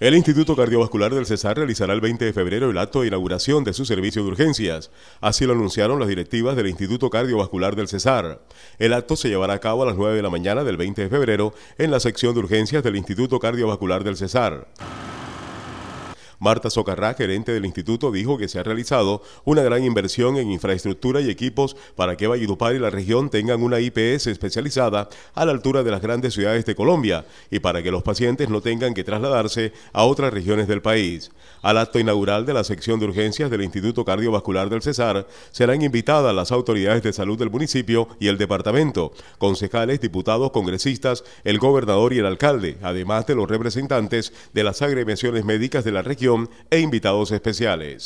El Instituto Cardiovascular del Cesar realizará el 20 de febrero el acto de inauguración de su servicio de urgencias. Así lo anunciaron las directivas del Instituto Cardiovascular del Cesar. El acto se llevará a cabo a las 9 de la mañana del 20 de febrero en la sección de urgencias del Instituto Cardiovascular del Cesar. Marta Socarrá, gerente del instituto, dijo que se ha realizado una gran inversión en infraestructura y equipos para que Valledupar y la región tengan una IPS especializada a la altura de las grandes ciudades de Colombia y para que los pacientes no tengan que trasladarse a otras regiones del país. Al acto inaugural de la sección de urgencias del Instituto Cardiovascular del Cesar serán invitadas las autoridades de salud del municipio y el departamento, concejales, diputados, congresistas, el gobernador y el alcalde, además de los representantes de las agremiaciones médicas de la región e invitados especiales.